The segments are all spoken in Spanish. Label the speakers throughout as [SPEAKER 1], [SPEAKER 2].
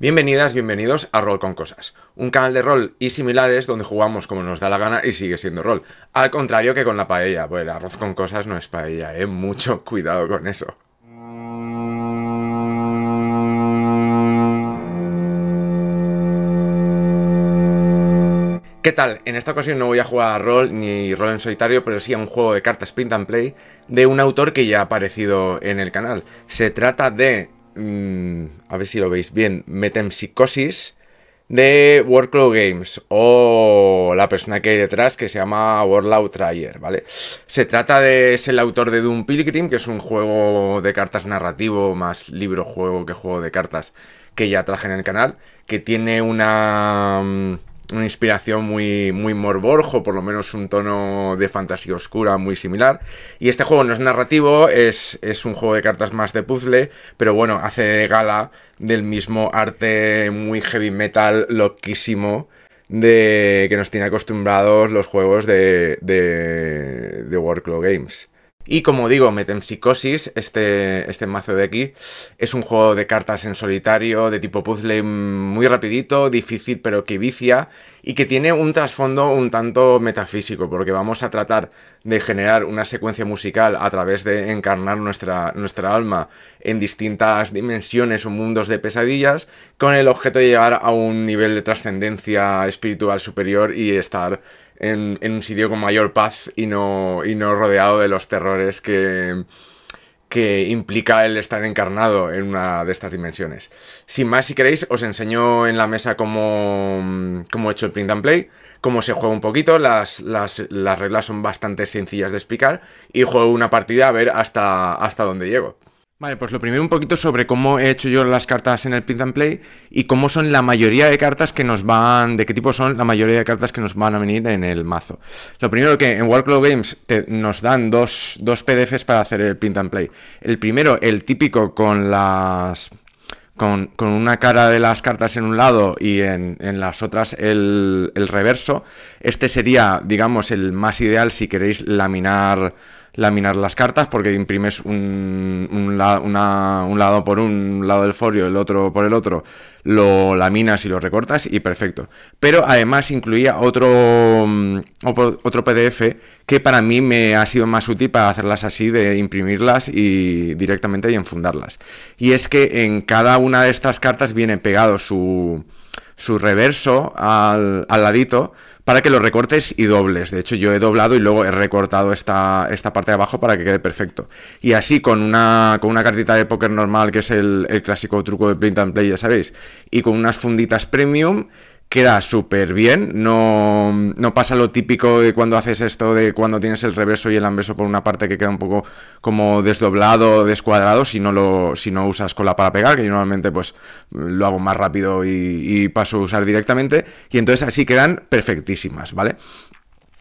[SPEAKER 1] Bienvenidas, bienvenidos a Rol con Cosas, un canal de rol y similares donde jugamos como nos da la gana y sigue siendo rol. Al contrario que con la paella, pues el arroz con cosas no es paella, ¿eh? Mucho cuidado con eso. ¿Qué tal? En esta ocasión no voy a jugar a rol ni rol en solitario, pero sí a un juego de cartas print and play de un autor que ya ha aparecido en el canal. Se trata de Mm, a ver si lo veis bien, Metempsicosis de Workload Games o la persona que hay detrás que se llama Warlord Trier, ¿vale? Se trata de, es el autor de Doom Pilgrim, que es un juego de cartas narrativo más libro-juego que juego de cartas que ya traje en el canal, que tiene una... Mm, una inspiración muy, muy morborjo, por lo menos un tono de fantasía oscura muy similar. Y este juego no es narrativo, es, un juego de cartas más de puzzle, pero bueno, hace gala del mismo arte muy heavy metal, loquísimo, de que nos tiene acostumbrados los juegos de, de, de Games. Y como digo, Metempsicosis, este, este mazo de aquí, es un juego de cartas en solitario, de tipo puzzle mm, muy rapidito, difícil pero que vicia, y que tiene un trasfondo un tanto metafísico, porque vamos a tratar de generar una secuencia musical a través de encarnar nuestra, nuestra alma en distintas dimensiones o mundos de pesadillas, con el objeto de llegar a un nivel de trascendencia espiritual superior y estar en, un sitio con mayor paz y no, rodeado de los terrores que, que implica el estar encarnado en una de estas dimensiones. Sin más, si queréis, os enseño en la mesa cómo, he hecho el print and play, cómo se juega un poquito, las, las, las reglas son bastante sencillas de explicar y juego una partida a ver hasta, hasta dónde llego. Vale, pues lo primero un poquito sobre cómo he hecho yo las cartas en el Print and Play y cómo son la mayoría de cartas que nos van, de qué tipo son la mayoría de cartas que nos van a venir en el mazo. Lo primero que en Workload Games nos dan dos, PDFs para hacer el Print and Play. El primero, el típico con las... Con, con, una cara de las cartas en un lado y en, en las otras el, el reverso. Este sería, digamos, el más ideal si queréis laminar laminar las cartas porque imprimes un, un, lado por un lado del forio el otro por el otro, lo laminas y lo recortas y perfecto. Pero además incluía otro, mm, otro PDF que para mí me ha sido más útil para hacerlas así, de imprimirlas y directamente y enfundarlas. Y es que en cada una de estas cartas viene pegado su, su reverso al, al ladito para que lo recortes y dobles. De hecho, yo he doblado y luego he recortado esta, esta parte de abajo para que quede perfecto. Y así con una, con una cartita de póker normal, que es el, el clásico truco de print and play, ya sabéis, y con unas funditas premium, queda súper bien. No, pasa lo típico de cuando haces esto, de cuando tienes el reverso y el anverso por una parte que queda un poco como desdoblado, descuadrado, si no, lo, si no usas cola para pegar, que yo normalmente pues lo hago más rápido y, y paso a usar directamente. Y entonces así quedan perfectísimas, ¿vale?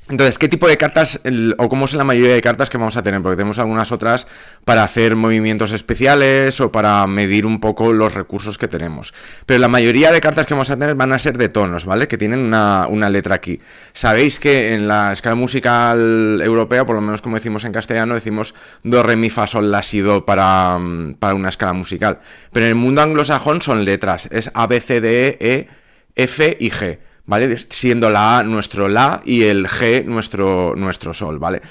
[SPEAKER 1] Entonces, ¿qué tipo de cartas o cómo es la mayoría de cartas que vamos a tener? Porque tenemos algunas otras para hacer movimientos especiales o para medir un poco los recursos que tenemos. Pero la mayoría de cartas que vamos a tener van a ser de tonos, ¿vale? Que tienen una, letra aquí. Sabéis que en la escala musical europea, por lo menos como decimos en castellano, decimos do, re, mi, fa, sol, la, si, do para, mm, para una escala musical. Pero en el mundo anglosajón son letras. Es A, B, C, D, E, F y G. ¿vale? Siendo la A nuestro La y el G nuestro, nuestro Sol, ¿vale?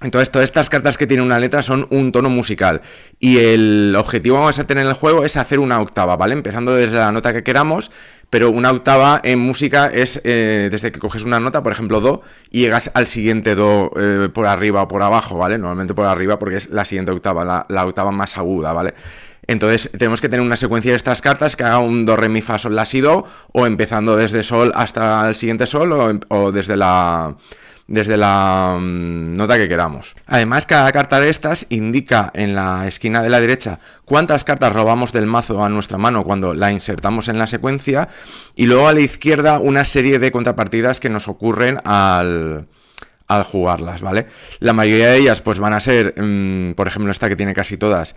[SPEAKER 1] Entonces, todas estas cartas que tienen una letra son un tono musical. Y el objetivo que vamos a tener en el juego es hacer una octava, ¿vale? Empezando desde la nota que queramos, pero una octava en música es eh, desde que coges una nota, por ejemplo, Do, y llegas al siguiente Do eh, por arriba o por abajo, ¿vale? Normalmente por arriba porque es la siguiente octava, la, la octava más aguda, ¿vale? Entonces tenemos que tener una secuencia de estas cartas que haga un do, re, mi, fa, sol, la, si, do, o empezando desde sol hasta el siguiente sol, o, em, desde la desde la mm, nota que queramos. Además, cada carta de estas indica en la esquina de la derecha cuántas cartas robamos del mazo a nuestra mano cuando la insertamos en la secuencia y luego a la izquierda una serie de contrapartidas que nos ocurren al, jugarlas, ¿vale? La mayoría de ellas pues van a ser, mm, por ejemplo esta que tiene casi todas,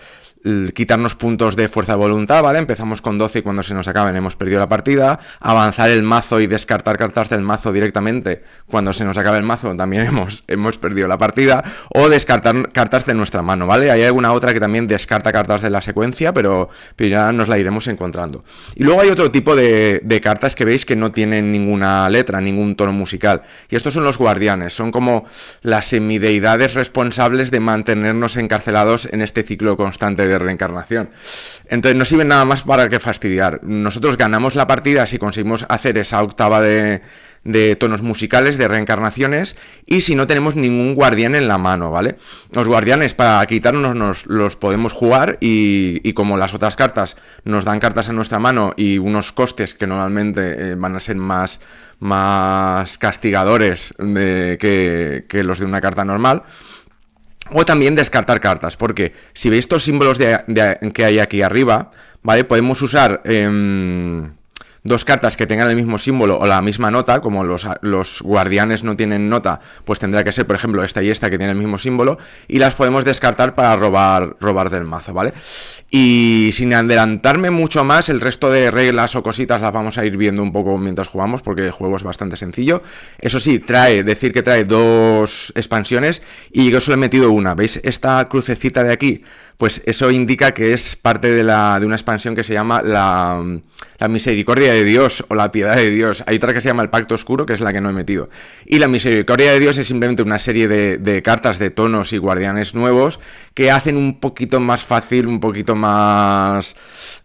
[SPEAKER 1] quitarnos puntos de fuerza de voluntad, ¿vale? Empezamos con 12 y cuando se nos acaben hemos perdido la partida. Avanzar el mazo y descartar cartas del mazo directamente cuando se nos acabe el mazo también hemos, hemos perdido la partida. O descartar cartas de nuestra mano, ¿vale? Hay alguna otra que también descarta cartas de la secuencia, pero, pero ya nos la iremos encontrando. Y luego hay otro tipo de, cartas que veis que no tienen ninguna letra, ningún tono musical. Y estos son los guardianes, son como las semideidades responsables de mantenernos encarcelados en este ciclo constante de reencarnación. Entonces no sirve nada más para que fastidiar. Nosotros ganamos la partida si conseguimos hacer esa octava de, tonos musicales, de reencarnaciones, y si no tenemos ningún guardián en la mano, ¿vale? Los guardianes para quitarnos nos, los podemos jugar y, como las otras cartas nos dan cartas en nuestra mano y unos costes que normalmente eh, van a ser más, más castigadores que, que los de una carta normal, o también descartar cartas, porque si veis estos símbolos de, que hay aquí arriba, ¿vale? Podemos usar em, dos cartas que tengan el mismo símbolo o la misma nota, como los, los, guardianes no tienen nota, pues tendrá que ser, por ejemplo, esta y esta que tienen el mismo símbolo, y las podemos descartar para robar, robar del mazo, ¿vale? Y sin adelantarme mucho más, el resto de reglas o cositas las vamos a ir viendo un poco mientras jugamos, porque el juego es bastante sencillo. Eso sí, trae, decir que trae dos expansiones, y yo solo he metido una, ¿veis? Esta crucecita de aquí pues eso indica que es parte de, la, de una expansión que se llama la, misericordia de Dios o la piedad de Dios. Hay otra que se llama el pacto oscuro, que es la que no he metido. Y la misericordia de Dios es simplemente una serie de, cartas de tonos y guardianes nuevos que hacen un poquito más fácil, un poquito más,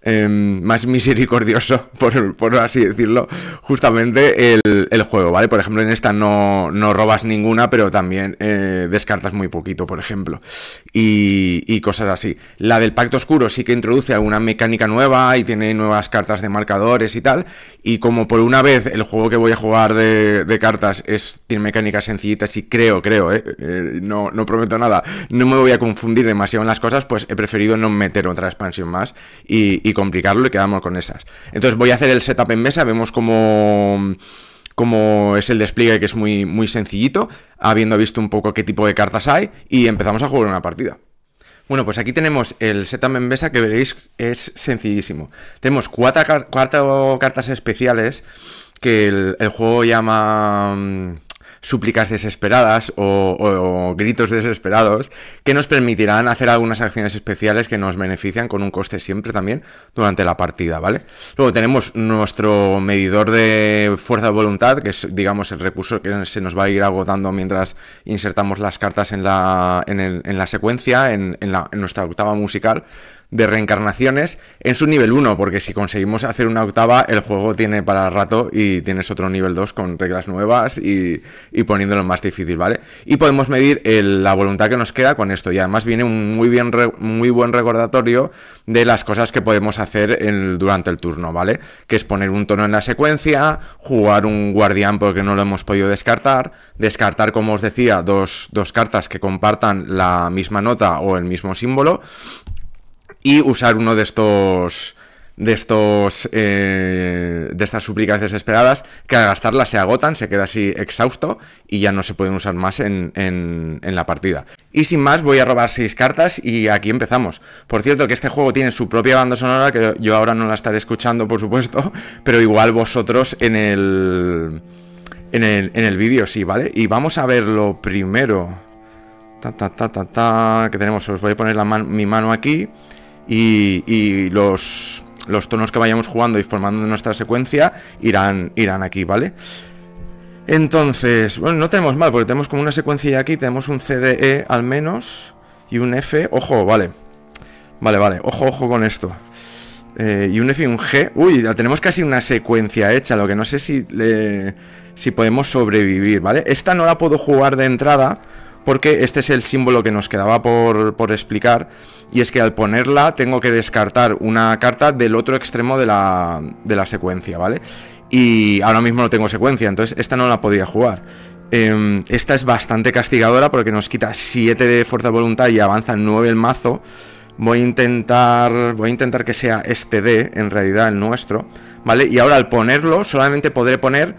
[SPEAKER 1] em, más misericordioso, por, así decirlo, justamente el, juego, ¿vale? Por ejemplo, en esta no, robas ninguna, pero también eh, descartas muy poquito, por ejemplo. y cosas así. La del Pacto Oscuro sí que introduce alguna mecánica nueva y tiene nuevas cartas de marcadores y tal. Y como por una vez el juego que voy a jugar de, cartas es, tiene mecánicas sencillitas y creo, creo, ¿eh? Eh, no, no prometo nada, no me voy a confundir demasiado en las cosas, pues he preferido no meter otra expansión más y, complicarlo y quedamos con esas. Entonces voy a hacer el setup en mesa, vemos cómo como es el despliegue, que es muy, muy sencillito, habiendo visto un poco qué tipo de cartas hay, y empezamos a jugar una partida. Bueno, pues aquí tenemos el setup en que veréis es sencillísimo. Tenemos cuatro, cartas especiales que el, el juego llama mm, súplicas desesperadas o, gritos desesperados que nos permitirán hacer algunas acciones especiales que nos benefician con un coste siempre también durante la partida, ¿vale? Luego tenemos nuestro medidor de fuerza de voluntad, que es, digamos, el recurso que se nos va a ir agotando mientras insertamos las cartas en la, en la secuencia, en, en, la, en nuestra octava musical de reencarnaciones en su nivel 1, porque si conseguimos hacer una octava, el juego tiene para rato y tienes otro nivel 2 con reglas nuevas y, poniéndolo más difícil, ¿vale? Y podemos medir la voluntad que nos queda con esto y además viene un muy, bien, muy buen recordatorio de las cosas que podemos hacer durante el turno, ¿vale? Que es poner un tono en la secuencia, jugar un guardián porque no lo hemos podido descartar, descartar, como os decía, dos, dos cartas que compartan la misma nota o el mismo símbolo y usar uno de estos de estos eh, de estas súplicas desesperadas que al gastarlas se agotan, se queda así exhausto y ya no se pueden usar más en, en, la partida. Y sin más voy a robar seis cartas y aquí empezamos. Por cierto que este juego tiene su propia banda sonora que yo ahora no la estaré escuchando por supuesto, pero igual vosotros en el en el, vídeo sí, ¿vale? Y vamos a verlo primero. Ta, ta, ta, ta, ta, que tenemos, os voy a poner la mi mano aquí y, los, tonos que vayamos jugando y formando nuestra secuencia irán, irán aquí, ¿vale? Entonces, bueno, no tenemos mal, porque tenemos como una secuencia ya aquí, tenemos un CDE al menos y un F, ojo, vale, vale, vale, ojo, ojo con esto. Eh, y un F y un G. Uy, tenemos casi una secuencia hecha, lo que no sé si, le, si podemos sobrevivir, ¿vale? Esta no la puedo jugar de entrada porque este es el símbolo que nos quedaba por, explicar, y es que al ponerla tengo que descartar una carta del otro extremo de la, secuencia, ¿vale? Y ahora mismo no tengo secuencia, entonces esta no la podría jugar. Em, esta es bastante castigadora porque nos quita 7 de fuerza de voluntad y avanza 9 el mazo. Voy a intentar. Voy a intentar que sea este D, en realidad el nuestro. ¿Vale? Y ahora al ponerlo, solamente podré poner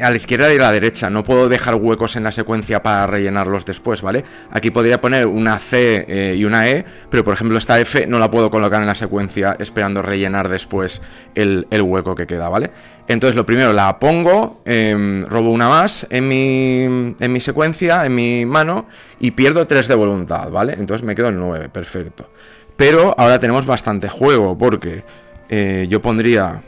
[SPEAKER 1] a la izquierda y a la derecha. No puedo dejar huecos en la secuencia para rellenarlos después, ¿vale? Aquí podría poner una C eh, y una E, pero por ejemplo esta F no la puedo colocar en la secuencia esperando rellenar después el, hueco que queda, ¿vale? Entonces lo primero la pongo, em, robo una más en mi, en mi secuencia, en mi mano, y pierdo tres de voluntad, ¿vale? Entonces me quedo en 9, perfecto. Pero ahora tenemos bastante juego porque eh, yo pondría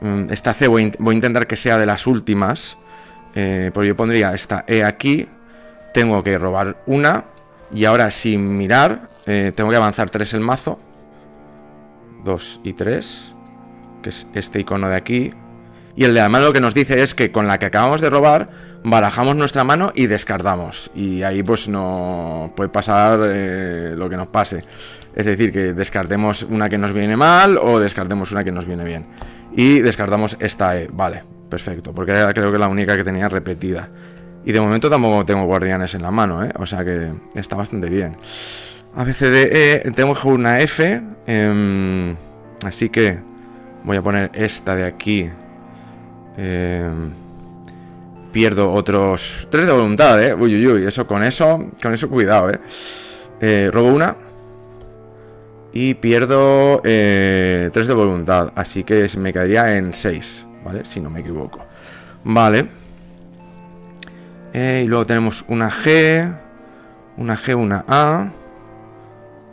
[SPEAKER 1] Mm, esta C voy, a intentar que sea de las últimas. Eh, porque yo pondría esta E aquí. Tengo que robar una. Y ahora sin mirar, eh, tengo que avanzar tres el mazo. Dos y tres. Que es este icono de aquí. Y el de la mano lo que nos dice es que con la que acabamos de robar, barajamos nuestra mano y descartamos. Y ahí pues no puede pasar eh, lo que nos pase. Es decir, que descartemos una que nos viene mal o descartemos una que nos viene bien. Y descartamos esta E, vale, perfecto, porque era creo que la única que tenía repetida. Y de momento tampoco tengo guardianes en la mano, ¿eh? O sea que está bastante bien. A, veces de E, tengo una F, em, así que voy a poner esta de aquí. Em, pierdo otros... Tres de voluntad, ¿eh? Uy, uy, uy, eso con eso, con eso cuidado, eh, eh robo una, y pierdo 3 eh, de voluntad, así que me quedaría en 6, ¿vale? Si no me equivoco. Vale. Eh, y luego tenemos una G, una G, una A.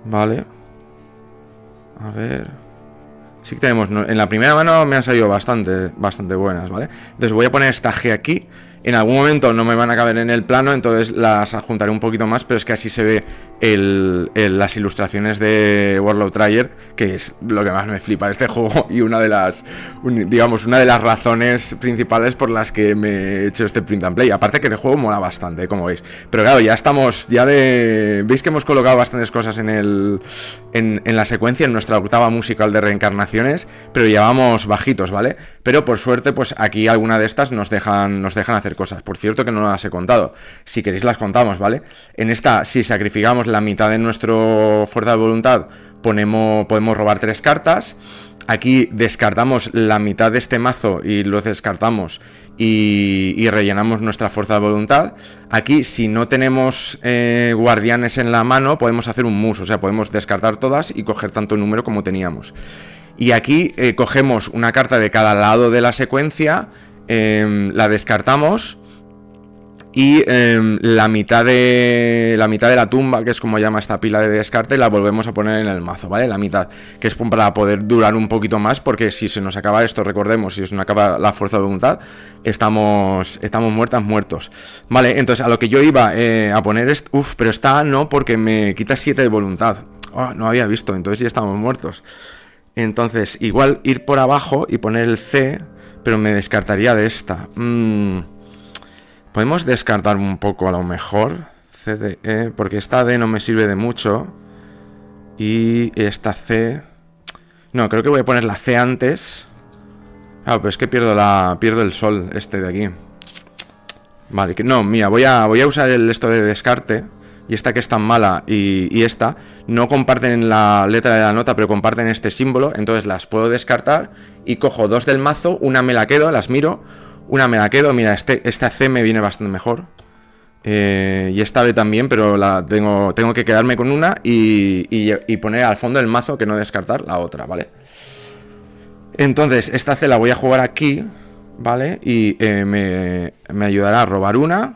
[SPEAKER 1] Vale. A ver. Sí que tenemos, en la primera mano me han salido bastante, bastante buenas, ¿vale? Entonces voy a poner esta G aquí. En algún momento no me van a caber en el plano, entonces las adjuntaré un poquito más, pero es que así se ve las ilustraciones de World of Trier, que es lo que más me flipa de este juego y una de las, digamos, una de las razones principales por las que me he hecho este print and play. Aparte que el juego mola bastante, como veis. Pero claro, ya estamos, ya de... Veis que hemos colocado bastantes cosas en, el, en, la secuencia, en nuestra octava musical de reencarnaciones, pero llevamos bajitos, ¿vale? Pero por suerte, pues aquí alguna de estas nos dejan, nos dejan hacer cosas. Por cierto que no las he contado. Si queréis las contamos, ¿vale? En esta, si sacrificamos la mitad de nuestro fuerza de voluntad, ponemos, podemos robar tres cartas. Aquí descartamos la mitad de este mazo y lo descartamos y, rellenamos nuestra fuerza de voluntad. Aquí, si no tenemos eh, guardianes en la mano, podemos hacer un mus, o sea, podemos descartar todas y coger tanto número como teníamos. Y aquí eh, cogemos una carta de cada lado de la secuencia Em, la descartamos. Y em, la, mitad de, la mitad de la tumba, que es como llama esta pila de descarte, la volvemos a poner en el mazo, ¿vale? La mitad, que es para poder durar un poquito más, porque si se nos acaba esto, recordemos, si se nos acaba la fuerza de voluntad, estamos, estamos muertas, muertos. Vale, entonces a lo que yo iba eh, a poner es... Uf, pero está no, porque me quita 7 de voluntad. Ah, no había visto, entonces ya estamos muertos. Entonces, igual ir por abajo y poner el C, pero me descartaría de esta. Mm, podemos descartar un poco a lo mejor CDE, porque esta D no me sirve de mucho. Y esta C... No, creo que voy a poner la C antes. Ah, pero es que pierdo la pierdo el sol este de aquí. Vale, que no, mía voy a, voy a usar el esto de descarte y esta que es tan mala y, esta no comparten la letra de la nota, pero comparten este símbolo, entonces las puedo descartar y cojo dos del mazo, una me la quedo, las miro, una me la quedo, mira, este, esta C me viene bastante mejor. Eh, y esta B también, pero la tengo, tengo que quedarme con una y, poner al fondo del mazo que no descartar la otra, ¿vale? Entonces, esta C la voy a jugar aquí, ¿vale? Y eh, me ayudará a robar una,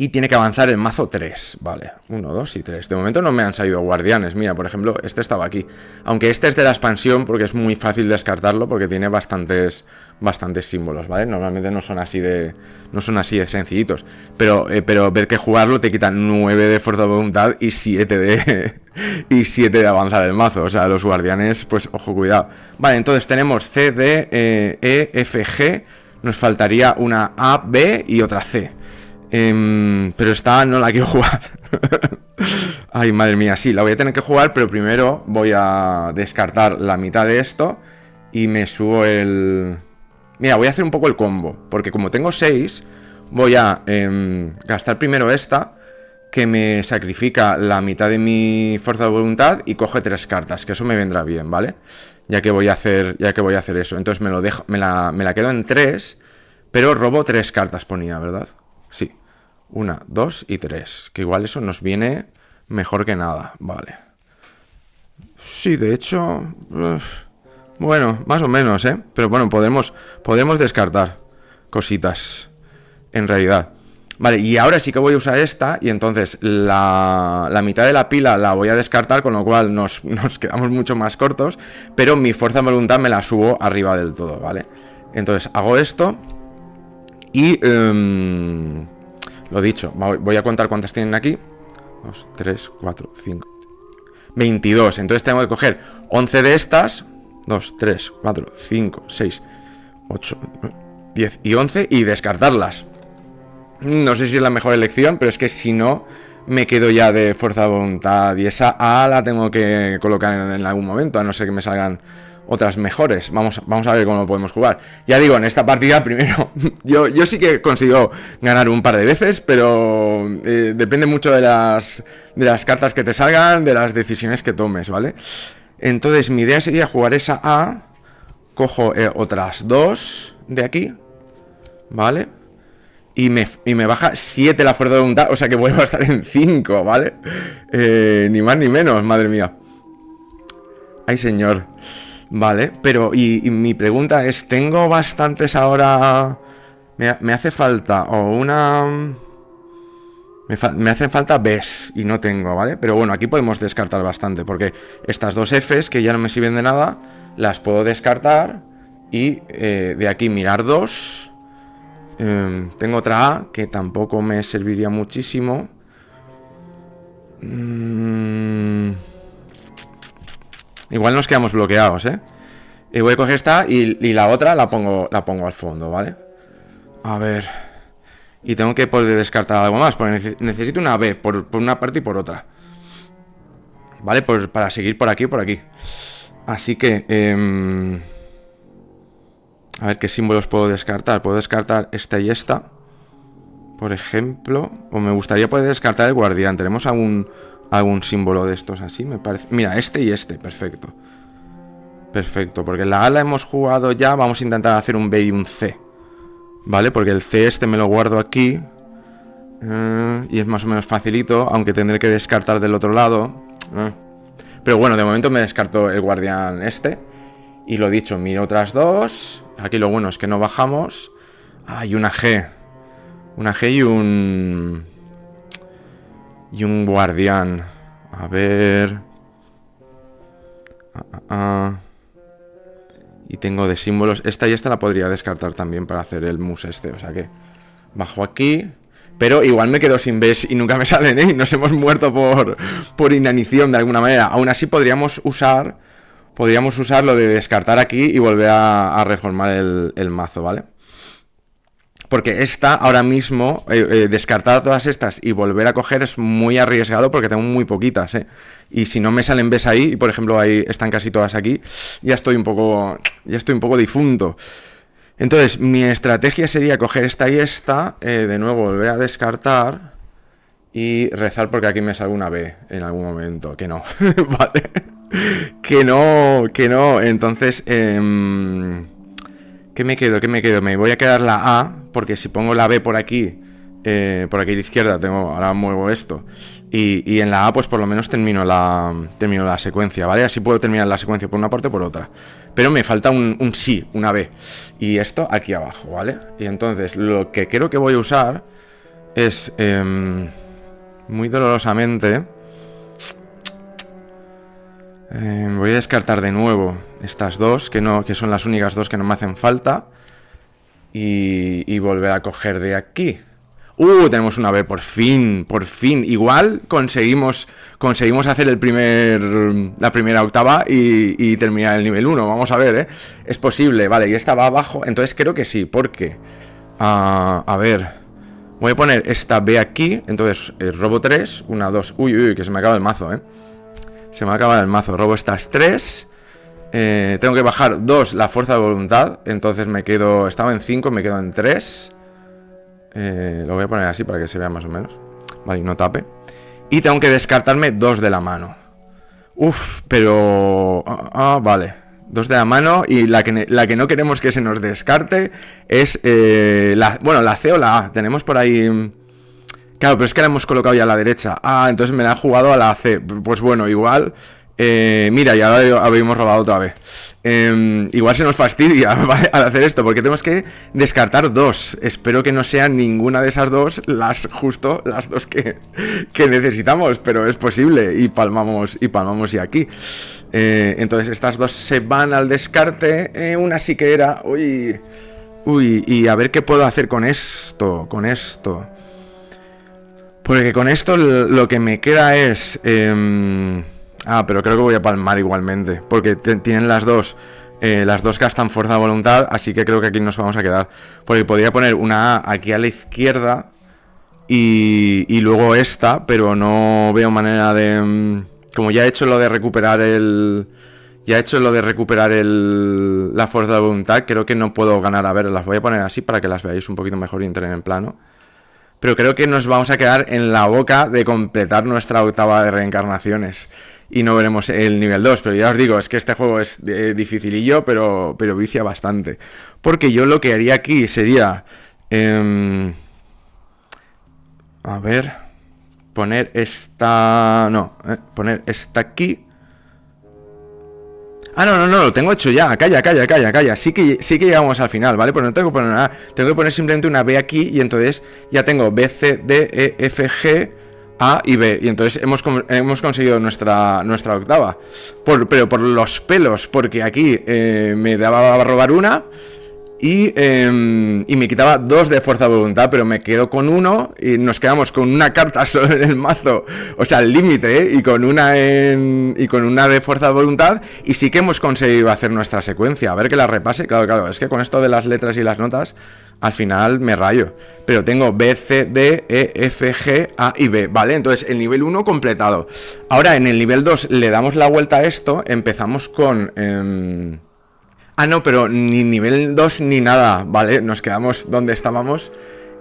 [SPEAKER 1] y tiene que avanzar el mazo 3, vale, 1, 2 y 3. De momento no me han salido guardianes, mira, por ejemplo, este estaba aquí. Aunque este es de la expansión porque es muy fácil descartarlo porque tiene bastantes, bastantes símbolos, ¿vale? Normalmente no son así de, no son así de sencillitos. Pero, eh, pero ver que jugarlo te quita 9 de fuerza de voluntad y 7 de... y 7 de avanzar el mazo, o sea, los guardianes, pues ojo, cuidado. Vale, entonces tenemos C, D, eh, E, F, G, nos faltaría una A, B y otra C. Em, pero esta no la quiero jugar. Ay, madre mía, sí, la voy a tener que jugar, pero primero voy a descartar la mitad de esto y me subo el... Mira, voy a hacer un poco el combo, porque como tengo 6, voy a em, gastar primero esta, que me sacrifica la mitad de mi fuerza de voluntad y coge tres cartas, que eso me vendrá bien, ¿vale? Ya que voy a hacer, ya que voy a hacer eso. Entonces me, lo dejo, me, la, quedo en tres pero robo tres cartas ponía, ¿verdad? Sí. Una, dos y tres. Que igual eso nos viene mejor que nada. Vale. Sí, de hecho... Bueno, más o menos, ¿eh? Pero bueno, podemos, descartar cositas. En realidad. Vale, y ahora sí que voy a usar esta y entonces la, la mitad de la pila la voy a descartar, con lo cual nos, quedamos mucho más cortos, pero mi fuerza de voluntad me la subo arriba del todo, ¿vale? Entonces hago esto y... Em, lo dicho, voy a contar cuántas tienen aquí. 2, 3, 4, 5. 22. Entonces tengo que coger 11 de estas. 2, 3, 4, 5, 6, 8, 10 y 11 y descartarlas. No sé si es la mejor elección, pero es que si no, me quedo ya de fuerza de voluntad. Y esa A la tengo que colocar en, en algún momento, a no ser que me salgan otras mejores. Vamos, vamos a ver cómo podemos jugar. Ya digo, en esta partida, primero, yo, yo sí que consigo ganar un par de veces, pero eh, depende mucho de las, de las cartas que te salgan, de las decisiones que tomes, ¿vale? Entonces, mi idea sería jugar esa A. Cojo eh, otras dos de aquí, ¿vale? Y me, y me, baja 7 la fuerza de voluntad, o sea que vuelvo a estar en 5, ¿vale? Eh, ni más ni menos, madre mía. Ay, señor. Vale, pero y, mi pregunta es, ¿tengo bastantes ahora... Me, hace falta o una... Me, hacen falta Bs y no tengo, ¿vale? Pero bueno, aquí podemos descartar bastante, porque estas dos Fs que ya no me sirven de nada, las puedo descartar y eh, de aquí mirar dos. Em, tengo otra A que tampoco me serviría muchísimo. Mmm... Igual nos quedamos bloqueados, ¿eh? Y voy a coger esta y, la otra la pongo, la pongo al fondo, ¿vale? A ver. Y tengo que poder descartar algo más, porque necesito una B por, una parte y por otra. ¿Vale? para seguir por aquí y por aquí. Así que... Em, a ver qué símbolos puedo descartar. Puedo descartar esta y esta. Por ejemplo. O me gustaría poder descartar el guardián. Tenemos algún algún símbolo de estos así, me parece. Mira, este y este, perfecto. Perfecto, porque la ala hemos jugado ya, vamos a intentar hacer un B y un C. ¿Vale? Porque el C este me lo guardo aquí. Eh, y es más o menos facilito, aunque tendré que descartar del otro lado. Eh. Pero bueno, de momento me descarto el guardián este. Y lo dicho, miro otras dos. Aquí lo bueno es que no bajamos. Ah, y una G. Una G y un... Y un guardián. A ver... Ah, ah, ah. Y tengo de símbolos. Esta y esta la podría descartar también para hacer el mus este. O sea que bajo aquí. Pero igual me quedo sin bes y nunca me salen, ¿eh? Y nos hemos muerto por, por inanición de alguna manera. Aún así podríamos usar... Podríamos usar lo de descartar aquí y volver a, reformar el mazo, ¿vale? porque esta ahora mismo, eh, eh, descartar todas estas y volver a coger es muy arriesgado porque tengo muy poquitas, ¿eh? Y si no me salen ves ahí, y por ejemplo ahí están casi todas aquí, ya estoy un poco, ya estoy un poco difunto. Entonces, mi estrategia sería coger esta y esta, eh, de nuevo volver a descartar y rezar porque aquí me sale una B en algún momento, que no, ¿vale? que no, que no, entonces... Em, ¿Qué me quedo? ¿Qué me quedo? Me voy a quedar la A, porque si pongo la B por aquí, eh, por aquí a la izquierda, tengo, ahora muevo esto, y, en la A pues por lo menos termino la, termino la secuencia, ¿vale? Así puedo terminar la secuencia por una parte o por otra. Pero me falta un, sí, una B, y esto aquí abajo, ¿vale? Y entonces lo que creo que voy a usar es, em, muy dolorosamente, em, voy a descartar de nuevo estas dos, que, no, que son las únicas dos que no me hacen falta y, volver a coger de aquí. ¡Uh! Tenemos una B, por fin, por fin. Igual conseguimos, conseguimos hacer el primer, la primera octava y, terminar el nivel 1. Vamos a ver, ¿eh? Es posible, vale, y esta va abajo. Entonces creo que sí, porque... Ah, a ver, voy a poner esta B aquí. Entonces eh, robo 3, 1, 2... Uy, uy, que se me acaba el mazo, ¿eh? Se me acaba el mazo. Robo estas 3 eh, tengo que bajar 2 la fuerza de voluntad. Entonces me quedo. Estaba en 5, me quedo en 3. Eh, lo voy a poner así para que se vea más o menos. Vale, no tape. Y tengo que descartarme 2 de la mano. Uf, pero. Ah, ah vale. 2 de la mano. Y la que, la que no queremos que se nos descarte es. Eh, la, bueno, la C o la A. Tenemos por ahí. Mm, claro, pero es que la hemos colocado ya a la derecha. Ah, entonces me la ha jugado a la C. Pues bueno, igual. Eh, mira, ya lo habíamos robado otra vez. Em, igual se nos fastidia al hacer esto, porque tenemos que descartar dos. Espero que no sean ninguna de esas dos, las justo las dos que, que necesitamos, pero es posible y palmamos y palmamos y aquí. Eh, entonces estas dos se van al descarte. Eh, una sí que era, uy, uy, y a ver qué puedo hacer con esto, con esto. Porque con esto lo que me queda es... Em, Ah, pero creo que voy a palmar igualmente. Porque tienen las dos. Eh, las dos gastan fuerza de voluntad, así que creo que aquí nos vamos a quedar. Porque podría poner una A aquí a la izquierda y, y luego esta, pero no veo manera de... Mm, como ya he hecho lo de recuperar el... Ya he hecho lo de recuperar el, la fuerza de voluntad, creo que no puedo ganar. A ver, las voy a poner así para que las veáis un poquito mejor y entren en plano. Pero creo que nos vamos a quedar en la boca de completar nuestra octava de reencarnaciones y no veremos el nivel 2. Pero ya os digo, es que este juego es eh, dificilillo, pero, pero vicia bastante. Porque yo lo que haría aquí sería... Em, a ver... Poner esta... No, eh, poner esta aquí... Ah, no, no, no, lo tengo hecho ya. Calla, calla, calla, calla. Sí que, sí que llegamos al final, ¿vale? Pero pues no tengo que poner nada. Tengo que poner simplemente una B aquí y entonces ya tengo B, C, D, E, F, G... A y B. Y entonces hemos, conseguido nuestra, nuestra octava. pero por los pelos, porque aquí eh, me daba a robar una. Y, em, y, me quitaba dos de fuerza de voluntad, pero me quedo con uno y nos quedamos con una carta sobre el mazo, o sea, el límite, ¿eh? y con una y con una de fuerza de voluntad, y sí que hemos conseguido hacer nuestra secuencia. A ver que la repase, claro, claro, es que con esto de las letras y las notas, al final me rayo. Pero tengo B, C, D, E, F, G, A y B, ¿vale? Entonces el nivel 1 completado. Ahora en el nivel 2 le damos la vuelta a esto, empezamos con... Em, ah, no, pero ni nivel 2 ni nada, ¿vale? Nos quedamos donde estábamos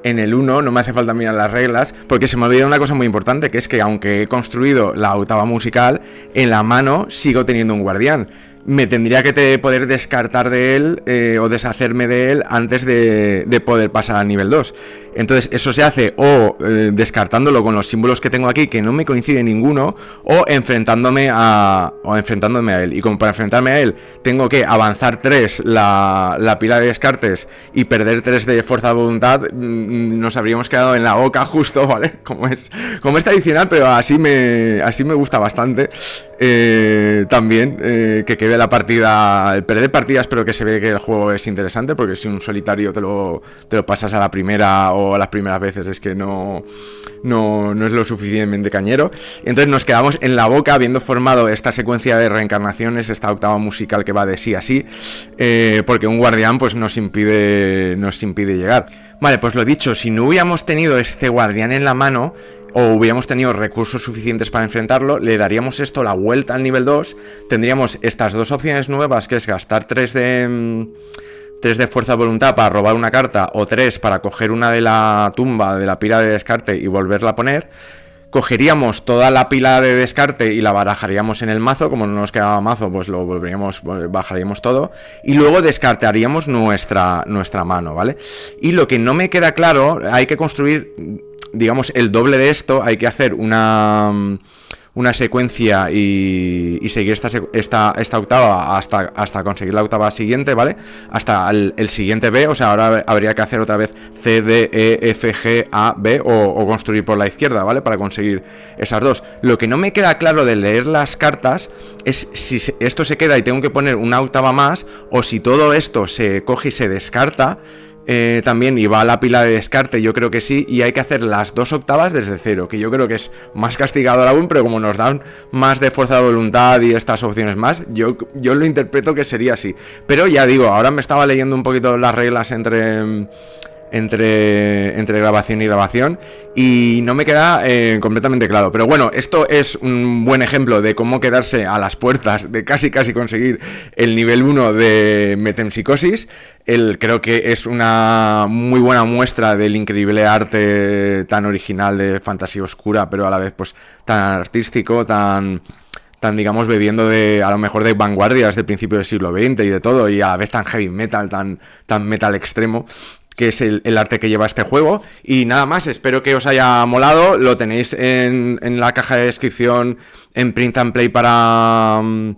[SPEAKER 1] en el 1, no me hace falta mirar las reglas, porque se me olvidado una cosa muy importante, que es que aunque he construido la octava musical, en la mano sigo teniendo un guardián me tendría que poder descartar de él eh, o deshacerme de él antes de, poder pasar al nivel 2. Entonces eso se hace o eh, descartándolo con los símbolos que tengo aquí que no me coincide ninguno o enfrentándome a, o enfrentándome a él. Y como para enfrentarme a él tengo que avanzar 3 la, pila de descartes y perder 3 de fuerza de voluntad, mm, nos habríamos quedado en la boca justo, ¿vale? Como es, como es tradicional, pero así me, así me gusta bastante eh, también que quede la partida, el perder partidas, pero que se ve que el juego es interesante, porque si un solitario te lo, te lo pasas a la primera o a las primeras veces, es que no, no, no es lo suficientemente cañero. Entonces nos quedamos en la boca habiendo formado esta secuencia de reencarnaciones, esta octava musical que va de sí a sí, eh, porque un guardián pues nos impide, nos impide llegar. Vale, pues lo dicho, si no hubiéramos tenido este guardián en la mano, o hubiéramos tenido recursos suficientes para enfrentarlo, le daríamos esto la vuelta al nivel 2, tendríamos estas dos opciones nuevas, que es gastar 3 de... 3 mm, de fuerza de voluntad para robar una carta o 3 para coger una de la tumba de la pila de descarte y volverla a poner. Cogeríamos toda la pila de descarte y la barajaríamos en el mazo, como no nos quedaba mazo, pues lo volveríamos, pues, bajaríamos todo y luego descartaríamos nuestra, nuestra mano, ¿vale? Y lo que no me queda claro, hay que construir digamos, el doble de esto, hay que hacer una, una secuencia y, y seguir esta, esta, octava hasta, hasta conseguir la octava siguiente, ¿vale? Hasta el, siguiente B, o sea, ahora habría que hacer otra vez C, D, E, F, G, A, B o construir por la izquierda, ¿vale? Para conseguir esas dos. Lo que no me queda claro de leer las cartas es si esto se queda y tengo que poner una octava más o si todo esto se coge y se descarta eh, también y va a la pila de descarte, yo creo que sí, y hay que hacer las dos octavas desde cero, que yo creo que es más castigador aún, pero como nos dan más de fuerza de voluntad y estas opciones más, yo, yo lo interpreto que sería así. Pero ya digo, ahora me estaba leyendo un poquito las reglas entre mm, entre, grabación y grabación y no me queda eh, completamente claro. Pero bueno, esto es un buen ejemplo de cómo quedarse a las puertas de casi casi conseguir el nivel 1 de metempsicosis. El, creo que es una muy buena muestra del increíble arte tan original de fantasía oscura, pero a la vez pues tan artístico, tan tan, digamos, bebiendo de, a lo mejor, de vanguardias del principio del siglo XX y de todo, y a la vez tan heavy metal, tan, tan metal extremo, que es el, arte que lleva este juego. Y nada más, espero que os haya molado. Lo tenéis en la caja de descripción en print and play para, mm,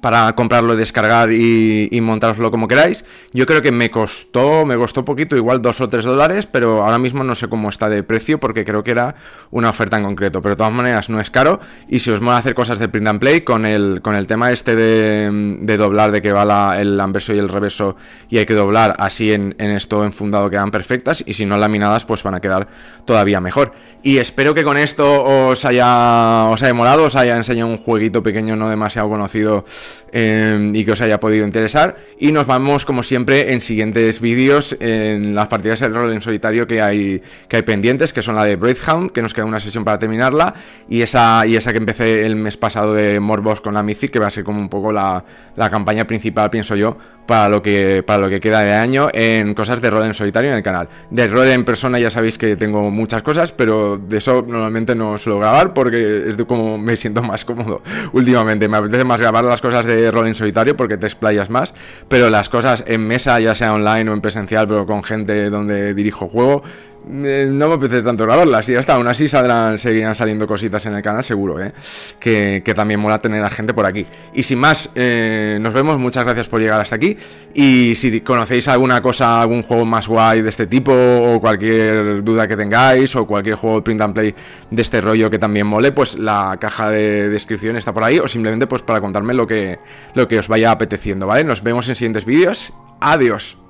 [SPEAKER 1] para comprarlo, y descargar y, y montaroslo como queráis. Yo creo que me costó, me costó poquito, igual 2 o 3 dólares, pero ahora mismo no sé cómo está de precio porque creo que era una oferta en concreto. Pero de todas maneras no es caro y si os mola hacer cosas de print and play con el, con el tema este de, doblar, de que va el anverso y el reverso y hay que doblar así en, en esto enfundado quedan perfectas y si no laminadas pues van a quedar todavía mejor. Y espero que con esto os haya, os haya molado, os haya enseñado un jueguito pequeño no demasiado conocido Em, y que os haya podido interesar. Y nos vamos, como siempre, en siguientes vídeos en las partidas de rol en solitario que hay, que hay pendientes, que son la de Breathhound, que nos queda una sesión para terminarla, y esa, y esa que empecé el mes pasado de Morbos con la Mythic, que va a ser como un poco la, la campaña principal, pienso yo, para lo que para lo que queda de año en cosas de rol en solitario en el canal. De rol en persona ya sabéis que tengo muchas cosas, pero de eso normalmente no suelo grabar porque es como me siento más cómodo últimamente. Me apetece más grabar las cosas de rol en solitario porque te explayas más, pero las cosas en mesa, ya sea online o en presencial, pero con gente donde dirijo juego, eh, no me apetece tanto grabarlas y ya está. Aún así seguirán saliendo cositas en el canal, seguro, ¿eh? Que, también mola tener a gente por aquí. Y sin más, eh, nos vemos. Muchas gracias por llegar hasta aquí. Y si conocéis alguna cosa, algún juego más guay de este tipo, o cualquier duda que tengáis, o cualquier juego print and play de este rollo que también mole, pues la caja de descripción está por ahí, o simplemente pues para contarme lo que, lo que os vaya apeteciendo, ¿vale? Nos vemos en siguientes vídeos. Adiós.